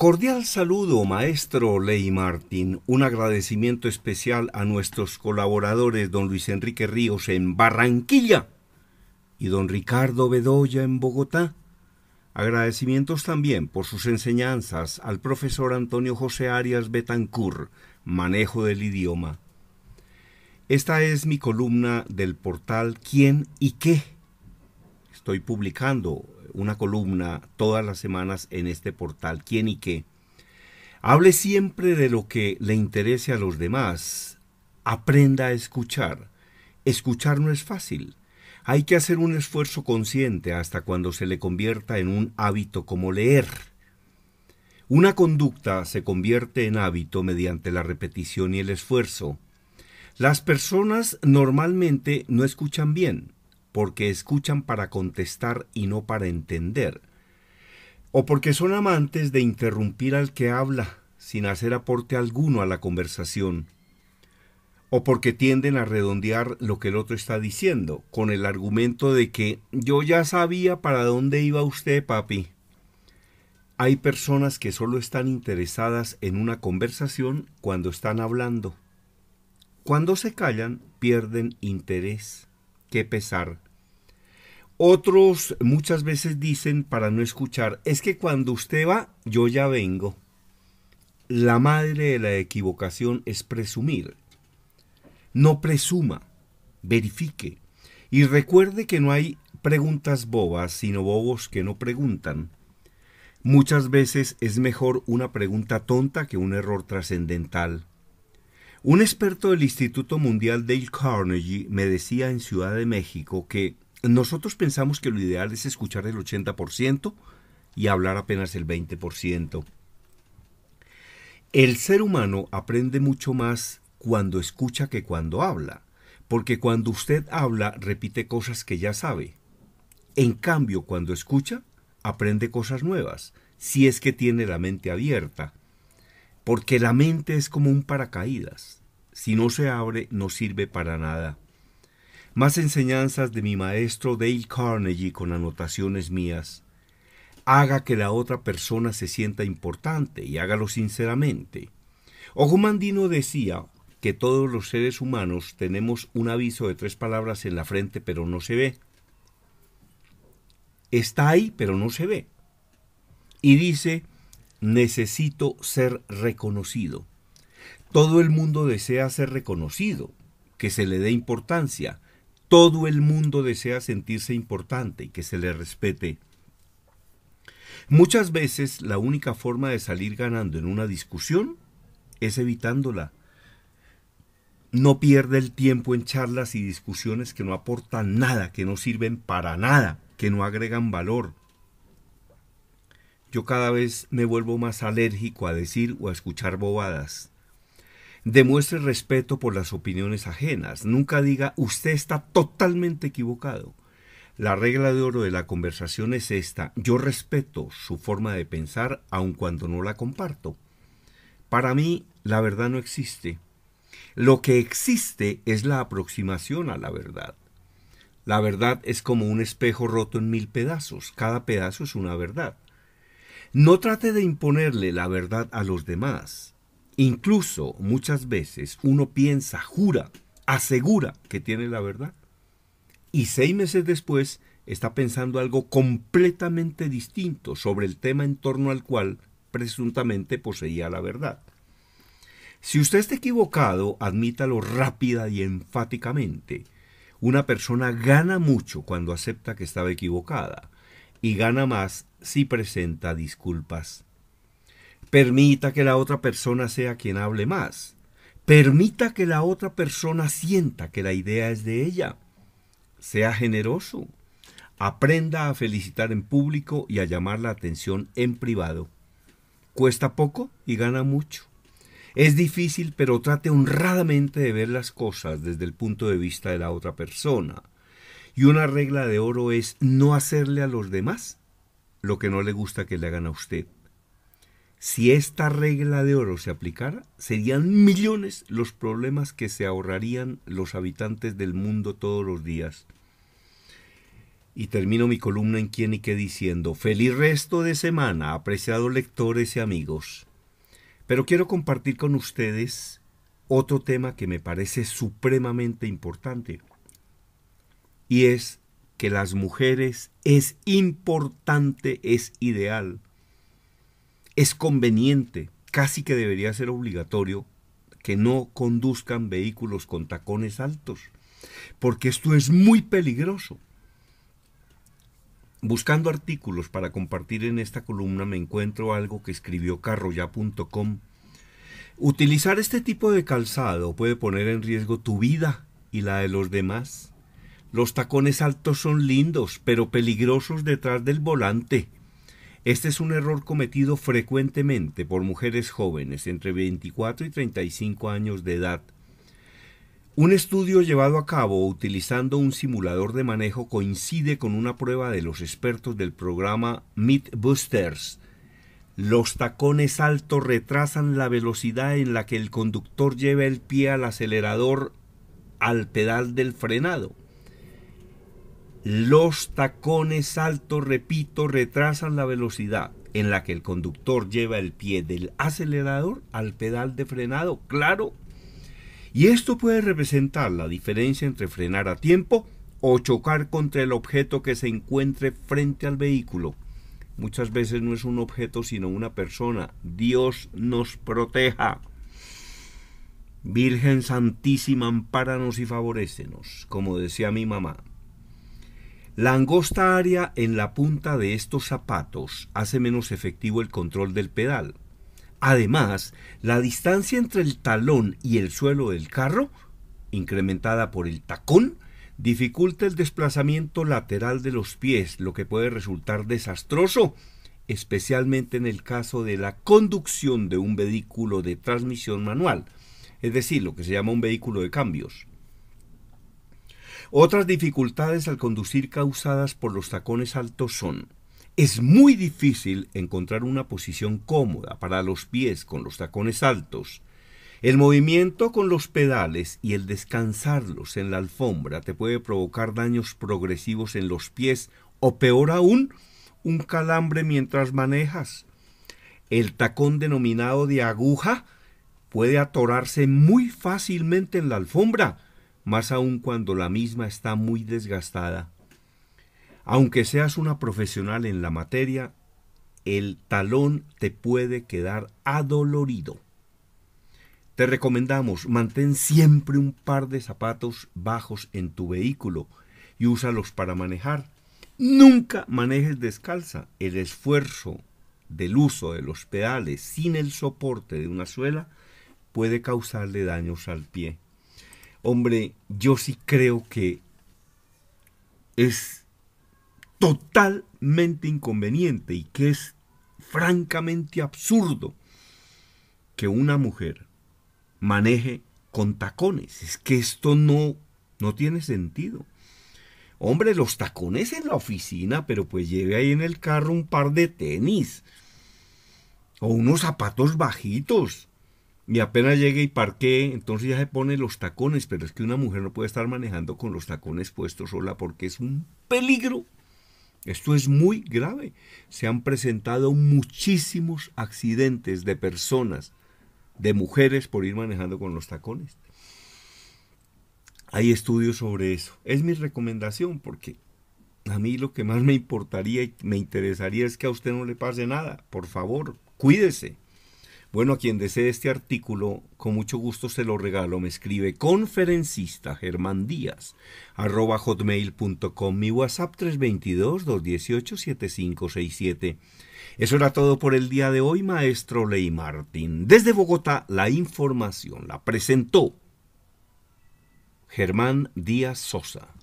Cordial saludo, maestro Ley Martín. Un agradecimiento especial a nuestros colaboradores, don Luis Enrique Ríos en Barranquilla y don Ricardo Bedoya en Bogotá. Agradecimientos también por sus enseñanzas al profesor Antonio José Arias Betancur, manejo del idioma. Esta es mi columna del portal Quién y qué estoy publicando una columna todas las semanas en este portal Quién y qué. Hable siempre de lo que le interese a los demás. Aprenda a escuchar. Escuchar no es fácil. Hay que hacer un esfuerzo consciente hasta cuando se le convierta en un hábito como leer. Una conducta se convierte en hábito mediante la repetición y el esfuerzo. Las personas normalmente no escuchan bien porque escuchan para contestar y no para entender, o porque son amantes de interrumpir al que habla sin hacer aporte alguno a la conversación, o porque tienden a redondear lo que el otro está diciendo, con el argumento de que yo ya sabía para dónde iba usted, papi. Hay personas que solo están interesadas en una conversación cuando están hablando. Cuando se callan, pierden interés. Qué pesar. Otros muchas veces dicen para no escuchar, es que cuando usted va, yo ya vengo. La madre de la equivocación es presumir. No presuma, verifique. Y recuerde que no hay preguntas bobas, sino bobos que no preguntan. Muchas veces es mejor una pregunta tonta que un error trascendental. Un experto del Instituto Mundial Dale Carnegie me decía en Ciudad de México que nosotros pensamos que lo ideal es escuchar el 80% y hablar apenas el 20%. El ser humano aprende mucho más cuando escucha que cuando habla, porque cuando usted habla repite cosas que ya sabe. En cambio, cuando escucha, aprende cosas nuevas, si es que tiene la mente abierta, porque la mente es como un paracaídas. Si no se abre, no sirve para nada. Más enseñanzas de mi maestro Dale Carnegie con anotaciones mías. Haga que la otra persona se sienta importante y hágalo sinceramente. Ogumandino decía que todos los seres humanos tenemos un aviso de tres palabras en la frente pero no se ve. Está ahí pero no se ve. Y dice, necesito ser reconocido. Todo el mundo desea ser reconocido, que se le dé importancia, todo el mundo desea sentirse importante y que se le respete. Muchas veces la única forma de salir ganando en una discusión es evitándola. No pierda el tiempo en charlas y discusiones que no aportan nada, que no sirven para nada, que no agregan valor. Yo cada vez me vuelvo más alérgico a decir o a escuchar bobadas. Demuestre respeto por las opiniones ajenas. Nunca diga usted está totalmente equivocado. La regla de oro de la conversación es esta. Yo respeto su forma de pensar aun cuando no la comparto. Para mí, la verdad no existe. Lo que existe es la aproximación a la verdad. La verdad es como un espejo roto en mil pedazos. Cada pedazo es una verdad. No trate de imponerle la verdad a los demás. Incluso muchas veces uno piensa, jura, asegura que tiene la verdad. Y seis meses después está pensando algo completamente distinto sobre el tema en torno al cual presuntamente poseía la verdad. Si usted está equivocado, admítalo rápida y enfáticamente. Una persona gana mucho cuando acepta que estaba equivocada y gana más si presenta disculpas Permita que la otra persona sea quien hable más. Permita que la otra persona sienta que la idea es de ella. Sea generoso. Aprenda a felicitar en público y a llamar la atención en privado. Cuesta poco y gana mucho. Es difícil, pero trate honradamente de ver las cosas desde el punto de vista de la otra persona. Y una regla de oro es no hacerle a los demás lo que no le gusta que le hagan a usted. Si esta regla de oro se aplicara, serían millones los problemas que se ahorrarían los habitantes del mundo todos los días. Y termino mi columna en quién y qué diciendo, feliz resto de semana, apreciados lectores y amigos. Pero quiero compartir con ustedes otro tema que me parece supremamente importante. Y es que las mujeres es importante, es ideal es conveniente, casi que debería ser obligatorio, que no conduzcan vehículos con tacones altos, porque esto es muy peligroso. Buscando artículos para compartir en esta columna me encuentro algo que escribió carroya.com. Utilizar este tipo de calzado puede poner en riesgo tu vida y la de los demás. Los tacones altos son lindos, pero peligrosos detrás del volante. Este es un error cometido frecuentemente por mujeres jóvenes entre 24 y 35 años de edad. Un estudio llevado a cabo utilizando un simulador de manejo coincide con una prueba de los expertos del programa Meat Boosters. Los tacones altos retrasan la velocidad en la que el conductor lleva el pie al acelerador al pedal del frenado. Los tacones altos, repito, retrasan la velocidad en la que el conductor lleva el pie del acelerador al pedal de frenado, claro. Y esto puede representar la diferencia entre frenar a tiempo o chocar contra el objeto que se encuentre frente al vehículo. Muchas veces no es un objeto sino una persona. Dios nos proteja. Virgen Santísima, ampáranos y favorecenos, como decía mi mamá. La angosta área en la punta de estos zapatos hace menos efectivo el control del pedal. Además, la distancia entre el talón y el suelo del carro, incrementada por el tacón, dificulta el desplazamiento lateral de los pies, lo que puede resultar desastroso, especialmente en el caso de la conducción de un vehículo de transmisión manual, es decir, lo que se llama un vehículo de cambios. Otras dificultades al conducir causadas por los tacones altos son es muy difícil encontrar una posición cómoda para los pies con los tacones altos. El movimiento con los pedales y el descansarlos en la alfombra te puede provocar daños progresivos en los pies o peor aún, un calambre mientras manejas. El tacón denominado de aguja puede atorarse muy fácilmente en la alfombra más aún cuando la misma está muy desgastada. Aunque seas una profesional en la materia, el talón te puede quedar adolorido. Te recomendamos, mantén siempre un par de zapatos bajos en tu vehículo y úsalos para manejar. Nunca manejes descalza. El esfuerzo del uso de los pedales sin el soporte de una suela puede causarle daños al pie hombre, yo sí creo que es totalmente inconveniente y que es francamente absurdo que una mujer maneje con tacones. Es que esto no, no tiene sentido. Hombre, los tacones en la oficina, pero pues lleve ahí en el carro un par de tenis o unos zapatos bajitos y apenas llegué y parqué, entonces ya se pone los tacones, pero es que una mujer no puede estar manejando con los tacones puestos sola porque es un peligro. Esto es muy grave. Se han presentado muchísimos accidentes de personas, de mujeres por ir manejando con los tacones. Hay estudios sobre eso. Es mi recomendación porque a mí lo que más me importaría y me interesaría es que a usted no le pase nada. Por favor, cuídese. Bueno, a quien desee este artículo, con mucho gusto se lo regalo. Me escribe conferencista Germán Díaz, arroba hotmail.com, mi WhatsApp 322-218-7567. Eso era todo por el día de hoy, maestro Ley Martín. Desde Bogotá, la información la presentó Germán Díaz Sosa.